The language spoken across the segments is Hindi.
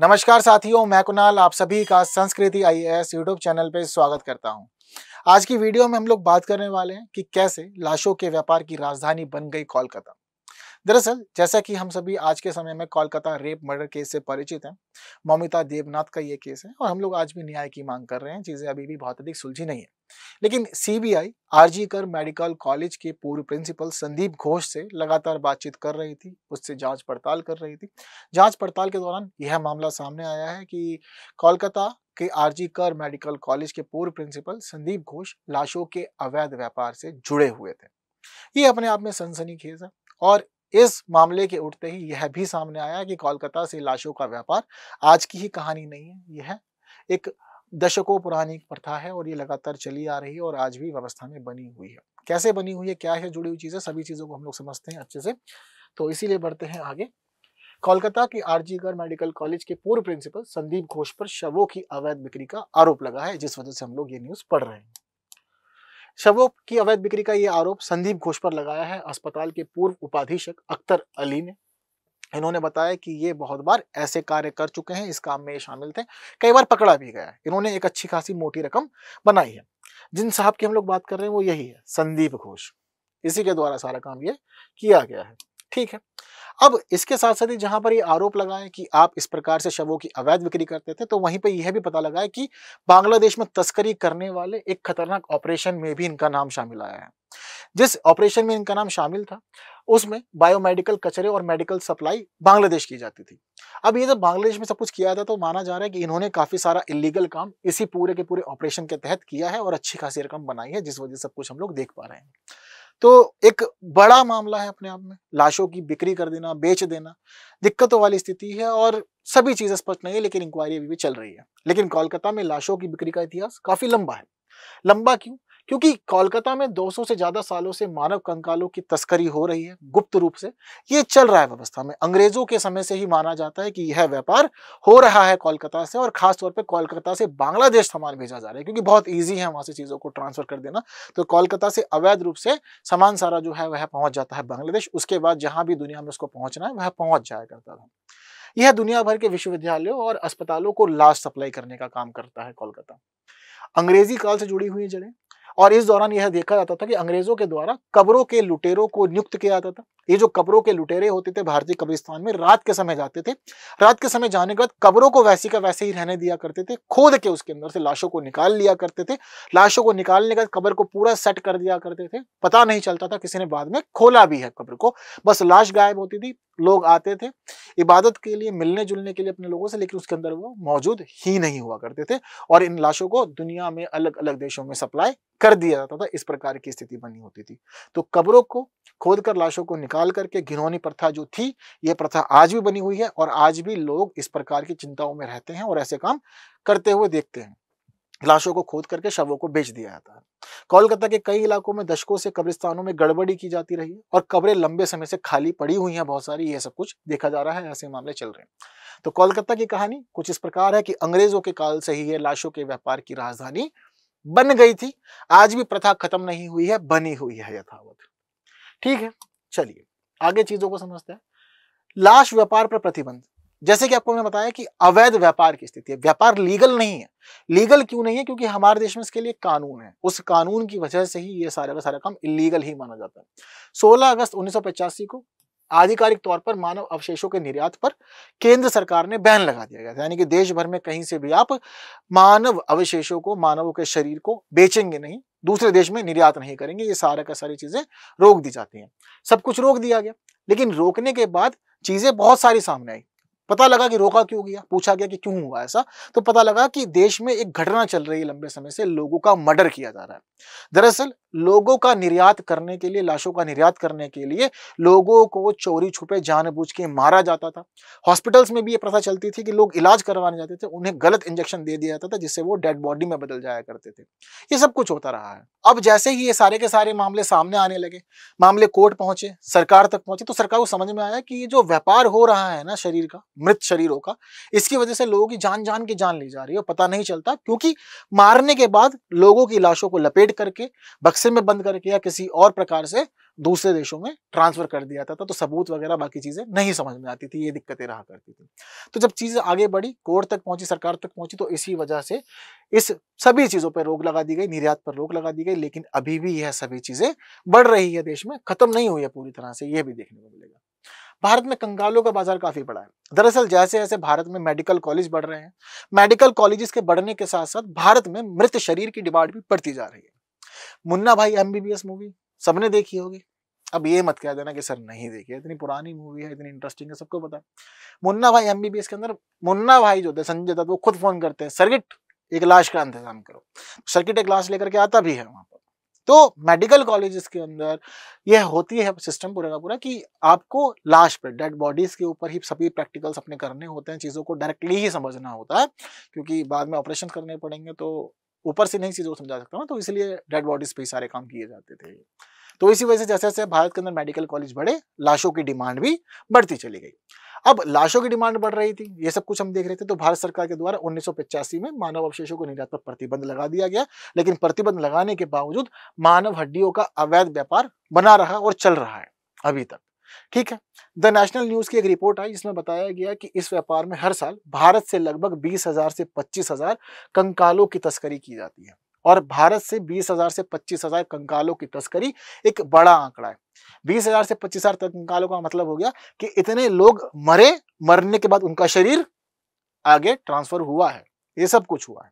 नमस्कार साथियों मैं कुणाल आप सभी का संस्कृति आई एस यूट्यूब चैनल पर स्वागत करता हूं। आज की वीडियो में हम लोग बात करने वाले हैं कि कैसे लाशों के व्यापार की राजधानी बन गई कोलकाता दरअसल जैसा कि हम सभी आज के समय में कोलकाता रेप मर्डर केस से परिचित हैं ममिता देवनाथ का ये केस है और हम लोग आज भी न्याय की मांग कर रहे हैं चीज़ें अभी भी बहुत अधिक सुलझी नहीं है लेकिन CBI RG Kar medical college के पूर्व प्रिंसिपल संदीप घोष से लगातार बातचीत कर रही थी उससे जांच पड़ताल कर रही थी जांच पड़ताल के दौरान यह मामला सामने आया है कि कोलकाता के आरजी कर मेडिकल कॉलेज के पूर्व प्रिंसिपल संदीप घोष लाशों के अवैध व्यापार से जुड़े हुए थे ये अपने आप में सनसनी खेज है और इस मामले के उठते ही यह भी सामने आया कि कोलकाता से लाशों का व्यापार आज की ही कहानी नहीं है यह एक दशकों पुरानी प्रथा है और ये लगातार चली आ रही है और आज भी व्यवस्था में बनी हुई है कैसे बनी हुई है क्या है जुड़ी हुई चीज़ें सभी चीज़ों को हम लोग समझते हैं अच्छे से तो इसीलिए बढ़ते हैं आगे कोलकाता के आरजीकर मेडिकल कॉलेज के पूर्व प्रिंसिपल संदीप घोष पर शवों की अवैध बिक्री का आरोप लगा है जिस वजह से हम लोग ये न्यूज़ पढ़ रहे हैं शवों की अवैध बिक्री का ये आरोप संदीप घोष पर लगाया है अस्पताल के पूर्व उपाधीक्षक अख्तर अली ने इन्होंने बताया कि ये बहुत बार ऐसे कार्य कर चुके हैं इस काम में ये शामिल थे कई बार पकड़ा भी गया इन्होंने एक अच्छी खासी मोटी रकम बनाई है जिन साहब की हम लोग बात कर रहे हैं वो यही है संदीप घोष इसी के द्वारा सारा काम ये किया गया है ठीक है अब इसके साथ साथ ही जहां पर ये आरोप लगाए कि आप इस प्रकार से शवों की अवैध बिक्री करते थे तो वहीं पर यह भी पता लगा है कि बांग्लादेश में तस्करी करने वाले एक खतरनाक ऑपरेशन में भी इनका नाम शामिल आया है जिस ऑपरेशन में इनका नाम शामिल था उसमें बायोमेडिकल कचरे और मेडिकल सप्लाई बांग्लादेश की जाती थी अब ये जब बांग्लादेश में सब कुछ किया था तो माना जा रहा है कि इन्होंने काफी सारा इलीगल काम इसी पूरे के पूरे ऑपरेशन के तहत किया है और अच्छी खासी रकम बनाई है जिस वजह से सब कुछ हम लोग देख पा रहे हैं तो एक बड़ा मामला है अपने आप में लाशों की बिक्री कर देना बेच देना दिक्कतों वाली स्थिति है और सभी चीजें स्पष्ट नहीं है लेकिन इंक्वायरी अभी भी चल रही है लेकिन कोलकाता में लाशों की बिक्री का इतिहास काफी लंबा है लंबा क्यों क्योंकि कोलकाता में 200 से ज़्यादा सालों से मानव कंकालों की तस्करी हो रही है गुप्त रूप से ये चल रहा है व्यवस्था में अंग्रेज़ों के समय से ही माना जाता है कि यह व्यापार हो रहा है कोलकाता से और ख़ासतौर पर कोलकाता से बांग्लादेश सामान भेजा जा रहा है क्योंकि बहुत ईजी है वहां से चीज़ों को ट्रांसफ़र कर देना तो कोलकाता से अवैध रूप से सामान सारा जो है वह पहुंच जाता है बांग्लादेश उसके बाद जहां भी दुनिया में उसको पहुंचना है वह पहुंच जाया करता था यह दुनिया भर के विश्वविद्यालयों और अस्पतालों को लाश सप्लाई करने का काम करता है कोलकाता अंग्रेजी काल से जुड़ी हुई जड़ें और इस दौरान यह देखा जाता था कि अंग्रेजों के द्वारा कब्रों के लुटेरों को नियुक्त किया जाता था ये जो कब्रों के लुटेरे होते थे भारतीय कब्रिस्तान में रात के समय जाते थे रात के समय जाने के बाद कब्रों को वैसी का वैसे ही रहने दिया करते थे खोद के उसके अंदर से लाशों को निकाल लिया करते थे लाशों को निकालने के बाद कब्र को पूरा सेट कर दिया करते थे पता नहीं चलता था किसी ने बाद में खोला भी है कब्र को बस लाश गायब होती थी लोग आते थे इबादत के लिए मिलने जुलने के लिए अपने लोगों से लेकिन उसके अंदर वो मौजूद ही नहीं हुआ करते थे और इन लाशों को दुनिया में अलग अलग देशों में सप्लाई कर दिया जाता था इस प्रकार की स्थिति बनी होती थी तो कब्रों को खोद कर लाशों को निकाल करके घिनौनी प्रथा जो थी ये प्रथा आज भी बनी हुई है और आज भी लोग इस प्रकार की चिंताओं में रहते हैं और ऐसे काम करते हुए देखते हैं लाशों को खोद करके शवों को बेच दिया जाता है कोलकाता के कई इलाकों में दशकों से कब्रिस्तानों में गड़बड़ी की जाती रही है और कब्रें लंबे समय से खाली पड़ी हुई हैं बहुत सारी ये सब कुछ देखा जा रहा है ऐसे मामले चल रहे हैं तो कोलकाता की कहानी कुछ इस प्रकार है कि अंग्रेजों के काल से ही यह लाशों के व्यापार की राजधानी बन गई थी आज भी प्रथा खत्म नहीं हुई है बनी हुई है यथावत ठीक है चलिए आगे चीजों को समझते हैं लाश व्यापार पर प्रतिबंध जैसे कि आपको मैंने बताया कि अवैध व्यापार की स्थिति है व्यापार लीगल नहीं है लीगल क्यों नहीं है क्योंकि हमारे देश में इसके लिए कानून है उस कानून की वजह से ही ये सारा का सारा काम इलीगल ही माना जाता है 16 अगस्त उन्नीस को आधिकारिक तौर पर मानव अवशेषों के निर्यात पर केंद्र सरकार ने बैन लगा दिया गया था यानी कि देश भर में कहीं से भी आप मानव अवशेषों को मानवों के शरीर को बेचेंगे नहीं दूसरे देश में निर्यात नहीं करेंगे ये सारा का सारी चीजें रोक दी जाती हैं सब कुछ रोक दिया गया लेकिन रोकने के बाद चीजें बहुत सारी सामने आई पता लगा कि रोका क्यों गया पूछा गया कि क्यों हुआ ऐसा तो पता लगा कि देश में एक घटना चल रही है लंबे समय से लोगों का मर्डर किया जा रहा है दरअसल लोगों का निर्यात करने के लिए लाशों का निर्यात करने के लिए लोगों को चोरी छुपे जानबूझ के मारा जाता था हॉस्पिटल्स में भी ये प्रथा चलती थी कि लोग इलाज करवाने जाते थे उन्हें गलत इंजेक्शन दे दिया जाता था जिससे वो डेड बॉडी में बदल जाया करते थे ये सब कुछ होता रहा है अब जैसे ही ये सारे के सारे मामले सामने आने लगे मामले कोर्ट पहुंचे सरकार तक पहुंचे तो सरकार को समझ में आया कि ये जो व्यापार हो रहा है ना शरीर का मृत शरीरों का इसकी वजह से लोगों की जान जान की जान ली जा रही है पता नहीं चलता क्योंकि मारने के बाद लोगों की लाशों को लपेट करके बक्से में बंद करके या किसी और प्रकार से दूसरे देशों में ट्रांसफर कर दिया जाता था तो सबूत वगैरह बाकी चीजें नहीं समझ में आती थी ये दिक्कतें रहा करती थी तो जब चीजें आगे बढ़ी कोर्ट तक पहुंची सरकार तक पहुंची तो इसी वजह से इस सभी चीजों पर रोक लगा दी गई निर्यात पर रोक लगा दी गई लेकिन अभी भी यह सभी चीजें बढ़ रही है देश में खत्म नहीं हुई है पूरी तरह से यह भी देखने को मिलेगा भारत में कंगालों का बाजार काफी बड़ा है दरअसल जैसे जैसे भारत में मेडिकल कॉलेज बढ़ रहे हैं मेडिकल कॉलेजेस के बढ़ने के साथ साथ भारत में मृत शरीर की डिमांड भी बढ़ती जा रही है मुन्ना भाई एमबीबीएस मूवी सबने देखी होगी अब ये मत कह देना कि सर नहीं देखिए इतनी पुरानी मूवी है इतनी इंटरेस्टिंग है सबको पता है मुन्ना भाई एमबीबीएस के अंदर मुन्ना भाई जो थे संजय दत्त वो खुद फोन करते हैं सर्किट एक लाश का इंतजाम करो सर्किट एक लाश लेकर के आता भी है वहां पर तो मेडिकल कॉलेजेस के अंदर यह होती है सिस्टम पूरा का पूरा कि आपको लाश पर डेड बॉडीज के ऊपर ही सभी प्रैक्टिकल्स अपने करने होते हैं चीज़ों को डायरेक्टली ही समझना होता है क्योंकि बाद में ऑपरेशन करने पड़ेंगे तो ऊपर से नहीं चीज़ों को समझा सकता ना तो इसलिए डेड बॉडीज पे ही सारे काम किए जाते थे तो इसी वजह से जैसे जैसे भारत के अंदर मेडिकल कॉलेज बढ़े लाशों की डिमांड भी बढ़ती चली गई अब लाशों की डिमांड बढ़ रही थी ये सब कुछ हम देख रहे थे तो भारत सरकार के द्वारा उन्नीस में मानव अवशेषों को निर्यात पर प्रतिबंध लगा दिया गया लेकिन प्रतिबंध लगाने के बावजूद मानव हड्डियों का अवैध व्यापार बना रहा और चल रहा है अभी तक ठीक है द नेशनल न्यूज की एक रिपोर्ट आई जिसमें बताया गया कि इस व्यापार में हर साल भारत से लगभग बीस हजार से पच्चीस हजार कंकालों की तस्करी की जाती है और भारत से 20,000 से 25,000 कंकालों की तस्करी एक बड़ा आंकड़ा है 20,000 से 25,000 तक कंकालों का मतलब हो गया कि इतने लोग मरे मरने के बाद उनका शरीर आगे ट्रांसफर हुआ है ये सब कुछ हुआ है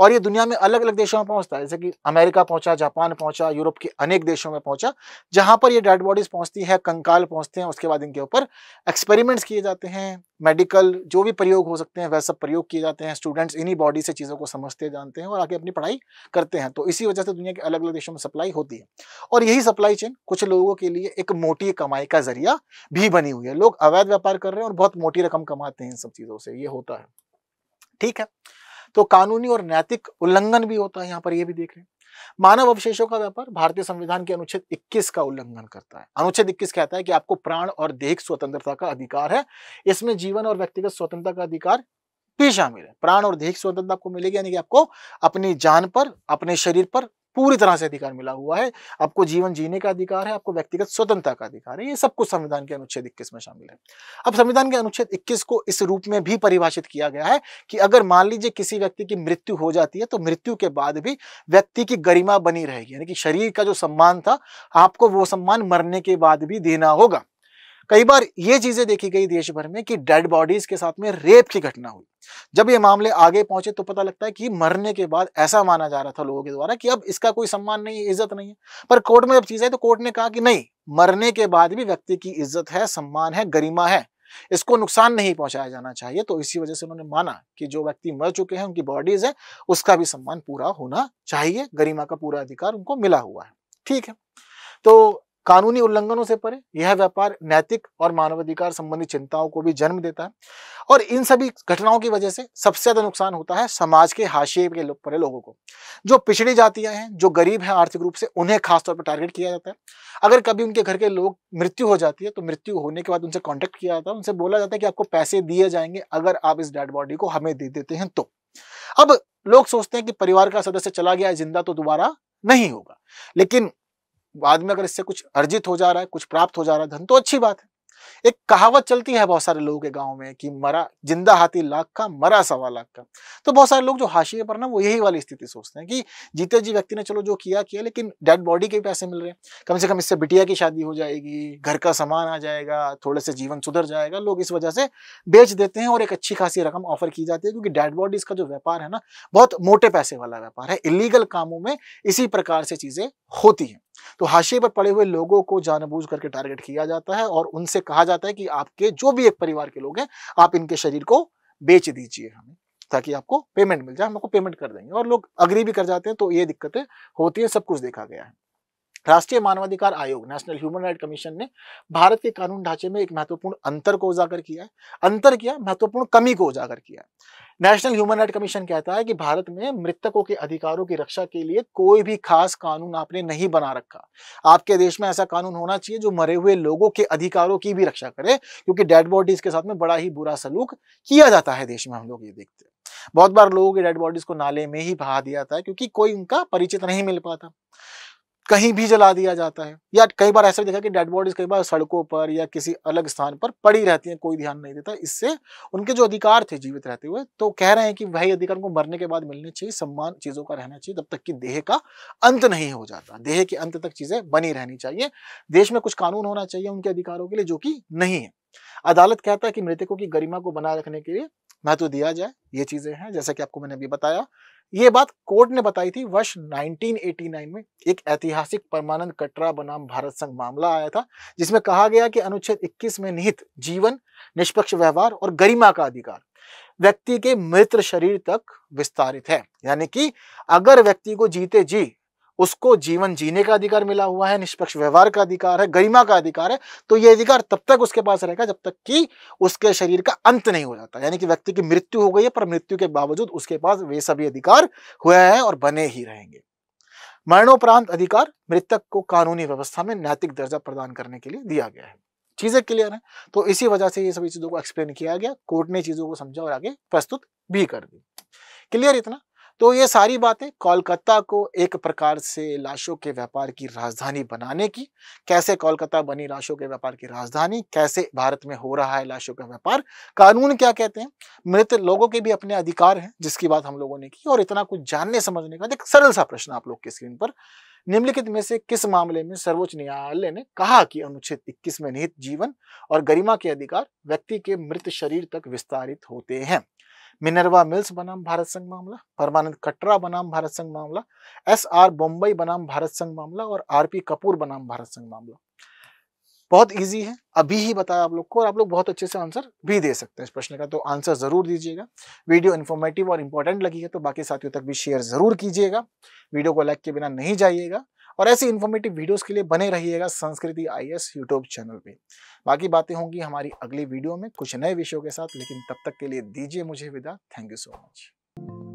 और ये दुनिया में अलग अलग देशों में पहुंचता है जैसे कि अमेरिका पहुंचा जापान पहुंचा यूरोप के अनेक देशों में पहुंचा जहां पर ये डेड बॉडीज पहुंचती है कंकाल पहुंचते हैं उसके बाद इनके ऊपर एक्सपेरिमेंट्स किए जाते हैं मेडिकल जो भी प्रयोग हो सकते हैं वह सब प्रयोग किए जाते हैं स्टूडेंट्स इन्हीं बॉडी से चीज़ों को समझते जानते हैं और आगे अपनी पढ़ाई करते हैं तो इसी वजह से दुनिया के अलग अलग देशों में सप्लाई होती है और यही सप्लाई चेन कुछ लोगों के लिए एक मोटी कमाई का जरिया भी बनी हुई है लोग अवैध व्यापार कर रहे हैं और बहुत मोटी रकम कमाते हैं इन सब चीज़ों से ये होता है ठीक है तो कानूनी और नैतिक उल्लंघन भी होता है यहाँ पर ये भी देख रहे हैं मानव अवशेषों का व्यापार भारतीय संविधान के अनुच्छेद 21 का उल्लंघन करता है अनुच्छेद 21 कहता है कि आपको प्राण और देहिक स्वतंत्रता का अधिकार है इसमें जीवन और व्यक्तिगत स्वतंत्रता का अधिकार भी शामिल है प्राण और देहिक स्वतंत्रता आपको मिलेगी यानी कि आपको अपनी जान पर अपने शरीर पर पूरी तरह से अधिकार मिला हुआ है आपको जीवन जीने का अधिकार है आपको व्यक्तिगत स्वतंत्रता का अधिकार है ये सब कुछ संविधान के अनुच्छेद 21 में शामिल है अब संविधान के अनुच्छेद 21 को इस रूप में भी परिभाषित किया गया है कि अगर मान लीजिए किसी व्यक्ति की मृत्यु हो जाती है तो मृत्यु के बाद भी व्यक्ति की गरिमा बनी रहेगी यानी कि शरीर का जो सम्मान था आपको वो सम्मान मरने के बाद भी देना होगा कई बार ये चीजें देखी गई देश भर में कि डेड बॉडीज के साथ में रेप की घटना हुई जब ये मामले आगे पहुंचे तो पता लगता है कि मरने के बाद ऐसा माना जा रहा था लोगों के द्वारा कि अब इसका कोई सम्मान नहीं है इज्जत नहीं है पर कोर्ट में जब चीज है तो कोर्ट ने कहा कि नहीं मरने के बाद भी व्यक्ति की इज्जत है सम्मान है गरिमा है इसको नुकसान नहीं पहुंचाया जाना चाहिए तो इसी वजह से उन्होंने माना कि जो व्यक्ति मर चुके हैं उनकी बॉडीज है उसका भी सम्मान पूरा होना चाहिए गरिमा का पूरा अधिकार उनको मिला हुआ है ठीक है तो कानूनी उल्लंघनों से परे यह व्यापार नैतिक और मानवाधिकार संबंधी चिंताओं को भी जन्म देता है और इन सभी घटनाओं की वजह से सबसे ज्यादा नुकसान होता है समाज के हाशिए के परे लोगों को जो पिछड़ी जातियां हैं जो गरीब हैं आर्थिक रूप से उन्हें खासतौर पर टारगेट किया जाता है अगर कभी उनके घर के लोग मृत्यु हो जाती है तो मृत्यु होने के बाद उनसे कॉन्टेक्ट किया जाता है उनसे बोला जाता है कि आपको पैसे दिए जाएंगे अगर आप इस डेड बॉडी को हमें दे देते हैं तो अब लोग सोचते हैं कि परिवार का सदस्य चला गया जिंदा तो दोबारा नहीं होगा लेकिन बाद में अगर इससे कुछ अर्जित हो जा रहा है कुछ प्राप्त हो जा रहा है धन तो अच्छी बात है एक कहावत चलती है बहुत सारे लोगों के गांव में कि मरा जिंदा हाथी लाख का मरा सवा लाख का तो बहुत सारे लोग जो हाशिए पर ना वो यही वाली स्थिति सोचते हैं कि जीते जी व्यक्ति ने चलो जो किया किया लेकिन डेड बॉडी के पैसे मिल रहे हैं कम से कम इससे बिटिया की शादी हो जाएगी घर का सामान आ जाएगा थोड़े से जीवन सुधर जाएगा लोग इस वजह से बेच देते हैं और एक अच्छी खासी रकम ऑफर की जाती है क्योंकि डेड बॉडीज का जो व्यापार है ना बहुत मोटे पैसे वाला व्यापार है इलीगल कामों में इसी प्रकार से चीजें होती हैं तो हाशिए पर पड़े हुए लोगों को जानबूझ करके टारगेट किया जाता है और उनसे कहा जाता है कि आपके जो भी एक परिवार के लोग हैं आप इनके शरीर को बेच दीजिए हमें ताकि आपको पेमेंट मिल जाए हम आपको पेमेंट कर देंगे और लोग अग्री भी कर जाते हैं तो ये दिक्कतें होती हैं सब कुछ देखा गया है राष्ट्रीय मानवाधिकार आयोग नेशनल ह्यूमन राइट कमीशन ने भारत के कानून ढांचे में एक महत्वपूर्ण अंतर को उजागर किया है अंतर किया महत्वपूर्ण कमी को उजागर किया है नेशनल ह्यूमन राइट कमीशन कहता है कि भारत में मृतकों के अधिकारों की रक्षा के लिए कोई भी खास कानून आपने नहीं बना रखा आपके देश में ऐसा कानून होना चाहिए जो मरे हुए लोगों के अधिकारों की भी रक्षा करे क्योंकि डेड बॉडीज के साथ में बड़ा ही बुरा सलूक किया जाता है देश में हम लोग ये देखते हैं बहुत बार लोगों के डेड बॉडीज को नाले में ही बहा दिया जाता है क्योंकि कोई उनका परिचित नहीं मिल पाता कहीं भी जला दिया जाता है या कई बार ऐसा भी देखा कि डेड बॉडीज कई बार सड़कों पर या किसी अलग स्थान पर पड़ी रहती हैं कोई ध्यान नहीं देता इससे उनके जो अधिकार थे जीवित रहते हुए तो कह रहे हैं कि वही अधिकार उनको मरने के बाद मिलने चाहिए सम्मान चीज़ों का रहना चाहिए तब तक कि देह का अंत नहीं हो जाता देह के अंत तक चीज़ें बनी रहनी चाहिए देश में कुछ कानून होना चाहिए उनके अधिकारों के लिए जो कि नहीं है अदालत कहता है कि मृतकों की गरिमा को बनाए रखने के लिए महत्व तो दिया जाए ये चीजें हैं जैसे कि आपको मैंने अभी बताया ये बात कोर्ट ने बताई थी वर्ष 1989 में एक ऐतिहासिक परमानंद कटरा बनाम भारत संघ मामला आया था जिसमें कहा गया कि अनुच्छेद 21 में निहित जीवन निष्पक्ष व्यवहार और गरिमा का अधिकार व्यक्ति के मृत शरीर तक विस्तारित है यानी कि अगर व्यक्ति को जीते जी उसको जीवन जीने का अधिकार मिला हुआ है निष्पक्ष व्यवहार का अधिकार है गरिमा का अधिकार है तो ये अधिकार तब तक उसके पास रहेगा जब तक कि उसके शरीर का अंत नहीं हो जाता यानी कि व्यक्ति की मृत्यु हो गई है पर मृत्यु के बावजूद उसके पास वे सभी अधिकार हुए हैं और बने ही रहेंगे मरणोपरांत अधिकार मृतक को कानूनी व्यवस्था में नैतिक दर्जा प्रदान करने के लिए दिया गया है चीजें क्लियर है तो इसी वजह से ये सभी चीजों को एक्सप्लेन किया गया कोर्ट ने चीजों को समझा और आगे प्रस्तुत भी कर दी क्लियर इतना तो ये सारी बातें कोलकाता को एक प्रकार से लाशों के व्यापार की राजधानी बनाने की कैसे कोलकाता बनी लाशों के व्यापार की राजधानी कैसे भारत में हो रहा है लाशों का व्यापार कानून क्या कहते हैं मृत लोगों के भी अपने अधिकार हैं जिसकी बात हम लोगों ने की और इतना कुछ जानने समझने का एक सरल सा प्रश्न आप लोग के स्क्रीन पर निम्नलिखित में से किस मामले में सर्वोच्च न्यायालय ने कहा कि अनुच्छेद इक्कीस में निहित जीवन और गरिमा के अधिकार व्यक्ति के मृत शरीर तक विस्तारित होते हैं मिनरवा मिल्स बनाम भारत संघ मामला परमानंद कटरा बनाम भारत संघ मामला एस आर बम्बई बनाम भारत संघ मामला और आर पी कपूर बनाम भारत संघ मामला बहुत इजी है अभी ही बताया आप लोग को और आप लोग बहुत अच्छे से आंसर भी दे सकते हैं इस प्रश्न का तो आंसर जरूर दीजिएगा वीडियो इन्फॉर्मेटिव और इंपॉर्टेंट लगी है तो बाकी साथियों तक भी शेयर जरूर कीजिएगा वीडियो को लाइक के बिना नहीं जाइएगा और ऐसी इन्फॉर्मेटिव वीडियोस के लिए बने रहिएगा संस्कृति आई एस यूट्यूब चैनल पे बाकी बातें होंगी हमारी अगली वीडियो में कुछ नए विषयों के साथ लेकिन तब तक के लिए दीजिए मुझे विदा थैंक यू सो मच